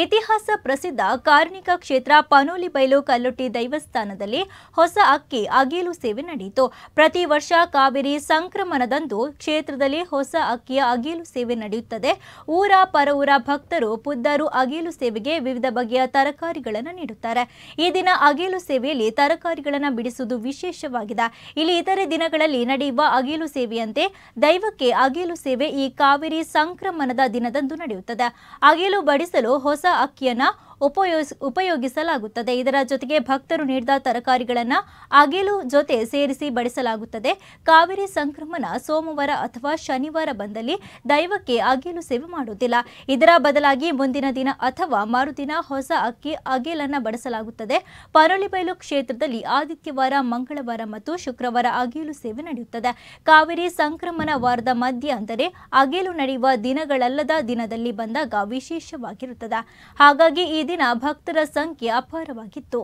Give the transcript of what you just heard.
ಇತಿಹಾಸ ಪ್ರಸಿದ್ಧ ಕಾರ್ಣಿಕ ಕ್ಷೇತ್ರ ಪನೋಲಿ ಬೈಲು ಕಲ್ಲೊಟ್ಟಿ ದೈವಸ್ಥಾನದಲ್ಲಿ ಹೊಸ ಅಕ್ಕಿ ಅಗೇಲು ಸೇವೆ ನಡೆಯಿತು ಪ್ರತಿ ವರ್ಷ ಕಾವೇರಿ ಸಂಕ್ರಮಣದಂದು ಕ್ಷೇತ್ರದಲ್ಲಿ ಹೊಸ ಅಕ್ಕಿಯ ಅಗೇಲು ಸೇವೆ ನಡೆಯುತ್ತದೆ ಊರ ಪರವೂರ ಭಕ್ತರು ಪುದ್ದರು ಅಗೇಲು ಸೇವೆಗೆ ವಿವಿಧ ಬಗೆಯ ತರಕಾರಿಗಳನ್ನು ನೀಡುತ್ತಾರೆ ಈ ದಿನ ಅಗೇಲು ಸೇವೆಯಲ್ಲಿ ತರಕಾರಿಗಳನ್ನು ಬಿಡಿಸುವುದು ವಿಶೇಷವಾಗಿದೆ ಇಲ್ಲಿ ಇತರೆ ದಿನಗಳಲ್ಲಿ ನಡೆಯುವ ಅಗೇಲು ಸೇವೆಯಂತೆ ದೈವಕ್ಕೆ ಅಗೇಲು ಸೇವೆ ಈ ಕಾವೇರಿ ಸಂಕ್ರಮಣದ ದಿನದಂದು ನಡೆಯುತ್ತದೆ ಅಗೇಲು ಬಡಿಸಲು ಹೊಸ ಸ ಅಕ್ಕಿಯನ್ನು ಉಪಯೋಗ ಉಪಯೋಗಿಸಲಾಗುತ್ತದೆ ಇದರ ಜೊತೆಗೆ ಭಕ್ತರು ನೀಡಿದ ತರಕಾರಿಗಳನ್ನು ಅಗಿಲು ಜೊತೆ ಸೇರಿಸಿ ಬಡಿಸಲಾಗುತ್ತದೆ ಕಾವೇರಿ ಸಂಕ್ರಮಣ ಸೋಮವಾರ ಅಥವಾ ಶನಿವಾರ ಬಂದಲ್ಲಿ ದೈವಕ್ಕೆ ಅಗಿಲು ಸೇವೆ ಮಾಡುವುದಿಲ್ಲ ಇದರ ಬದಲಾಗಿ ಮುಂದಿನ ದಿನ ಅಥವಾ ಮರುದಿನ ಹೊಸ ಅಕ್ಕಿ ಅಗಿಲನ್ನು ಬಡಿಸಲಾಗುತ್ತದೆ ಪರಳಿಬೈಲು ಕ್ಷೇತ್ರದಲ್ಲಿ ಆದಿತ್ಯವಾರ ಮಂಗಳವಾರ ಮತ್ತು ಶುಕ್ರವಾರ ಅಗಿಲು ಸೇವೆ ನಡೆಯುತ್ತದೆ ಕಾವೇರಿ ಸಂಕ್ರಮಣ ವಾರದ ಮಧ್ಯ ಅಂದರೆ ಅಗಿಲು ನಡೆಯುವ ದಿನಗಳಲ್ಲದ ದಿನದಲ್ಲಿ ಬಂದಾಗ ವಿಶೇಷವಾಗಿರುತ್ತದೆ ಹಾಗಾಗಿ ಈ ದಿನ ಭಕ್ತರ ಸಂಖ್ಯೆ ಅಪಾರವಾಗಿತ್ತು